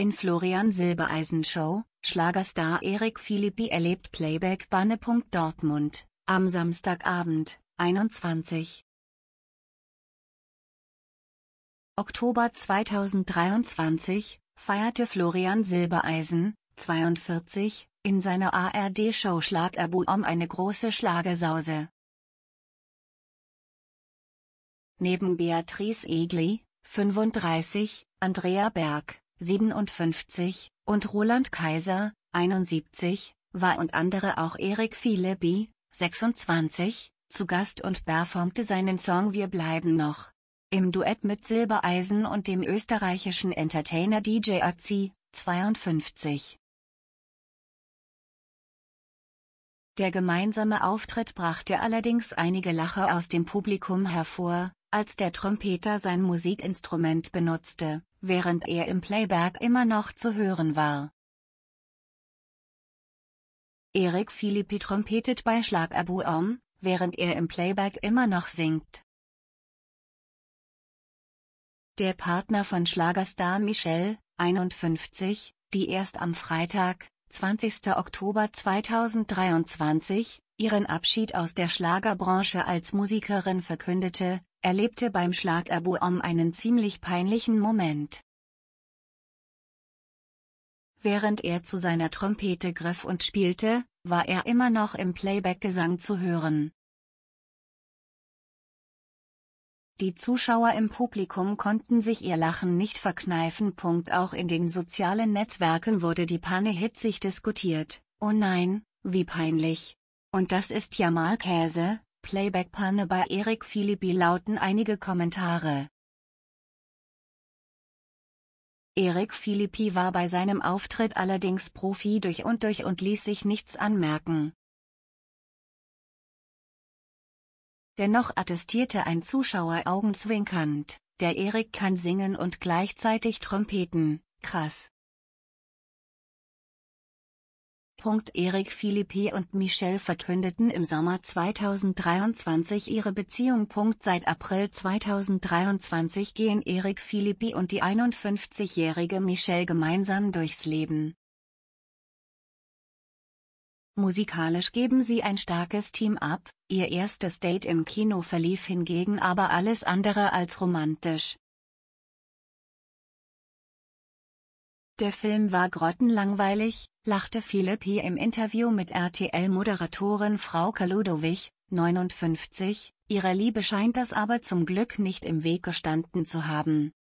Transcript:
In Florian Silbereisen Show, Schlagerstar Erik Philippi erlebt Playback Banne. Dortmund, am Samstagabend, 21. Oktober 2023, feierte Florian Silbereisen, 42, in seiner ARD-Show Schlagerbu um eine große Schlagersause. Neben Beatrice Egli, 35, Andrea Berg, 57, und Roland Kaiser, 71, war und andere auch Erik Philippi, 26, zu Gast und performte seinen Song Wir bleiben noch. Im Duett mit Silbereisen und dem österreichischen Entertainer DJ Ötzi, 52. Der gemeinsame Auftritt brachte allerdings einige Lacher aus dem Publikum hervor, als der Trompeter sein Musikinstrument benutzte während er im Playback immer noch zu hören war. Erik Philippi trompetet bei Schlagabu um, während er im Playback immer noch singt. Der Partner von Schlagerstar Michelle, 51, die erst am Freitag, 20. Oktober 2023, ihren Abschied aus der Schlagerbranche als Musikerin verkündete, erlebte beim Schlagerboom einen ziemlich peinlichen Moment. Während er zu seiner Trompete griff und spielte, war er immer noch im Playback-Gesang zu hören. Die Zuschauer im Publikum konnten sich ihr Lachen nicht verkneifen. Auch in den sozialen Netzwerken wurde die Panne hitzig diskutiert. Oh nein, wie peinlich. Und das ist ja mal Käse, Playback-Panne bei Erik Philippi lauten einige Kommentare. Erik Philippi war bei seinem Auftritt allerdings Profi durch und durch und ließ sich nichts anmerken. Dennoch attestierte ein Zuschauer augenzwinkernd, der Erik kann singen und gleichzeitig trompeten, krass. Eric Philippi und Michelle verkündeten im Sommer 2023 ihre Beziehung. Seit April 2023 gehen Eric Philippi und die 51-jährige Michelle gemeinsam durchs Leben. Musikalisch geben sie ein starkes Team ab, ihr erstes Date im Kino verlief hingegen aber alles andere als romantisch. Der Film war grottenlangweilig, lachte Philippi im Interview mit RTL-Moderatorin Frau Kaludowich, 59, ihre Liebe scheint das aber zum Glück nicht im Weg gestanden zu haben.